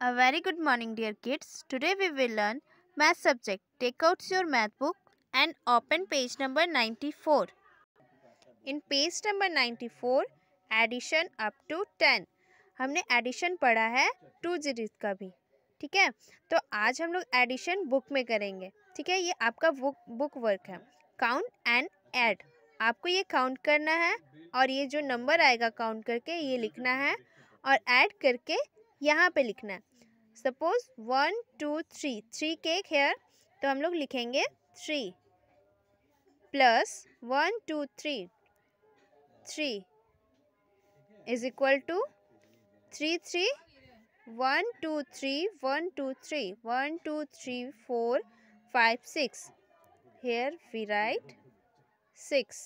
A very good morning dear kids. Today we will learn math subject. Take out your math book and open page number 94. In page number 94 addition up to 10. हमने addition पढ़ा है to जीरीज का भी ठीक है तो आज हम लोग addition book में करेंगे ठीक है ये आपका बुक बुक वर्क है काउंट एंड ऐड आपको ये काउंट करना है और ये जो नंबर आएगा काउंट करके ये लिखना है और ऐड करके यहाँ पे लिखना है suppose one two three three cake here तो हम लोग लिखेंगे three plus one two three three is equal to three three one two three one two three one two three four five six here we write six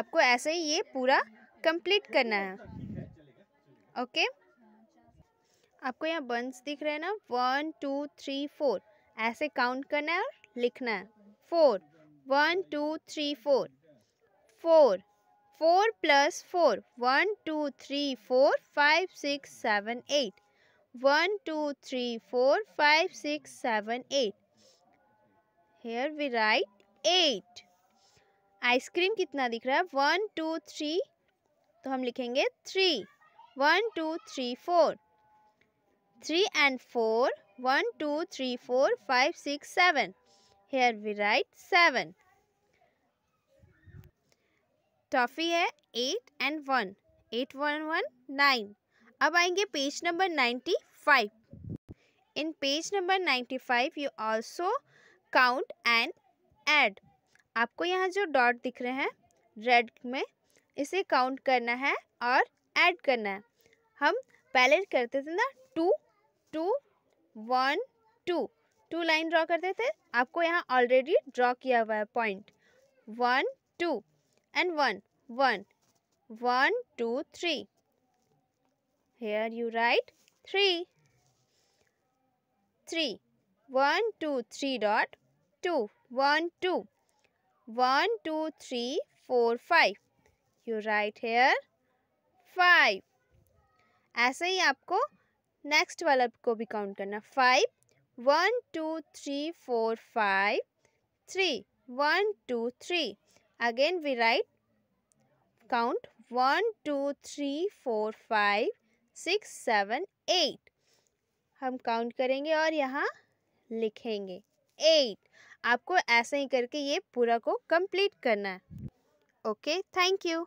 आपको ऐसे ही ये पूरा complete करना है ओके okay? आपको यहाँ बंस दिख रहे हैं ना वन टू थ्री फोर ऐसे काउंट करना है और लिखना है four one two three four four four plus four one two three four five six seven eight one two three four five six seven eight here we write eight ice cream कितना दिख रहा है one two three तो हम लिखेंगे three one two three four three and four one two three four five six seven here we write seven toffee है eight and one eight one one nine अब आएंगे page number ninety five in page number ninety five you also count and add आपको यहाँ जो dot दिख रहे हैं red में इसे काउंट करना है और एड करना है हम पहले करते थे ना two one two two line draw कर देते आपको यहाँ ऑलरेडी ड्रॉ किया हुआ है point one two and one one one two three here you write three three one two three dot two one two one two three four five you write here five ऐसे ही आपको next वाला को भी count करना five one two three four five three one two three again we write count one two three four five six seven eight हम count करेंगे और यहाँ लिखेंगे एट आपको ऐसे ही करके ये पूरा को कंप्लीट करना है ओके थैंक यू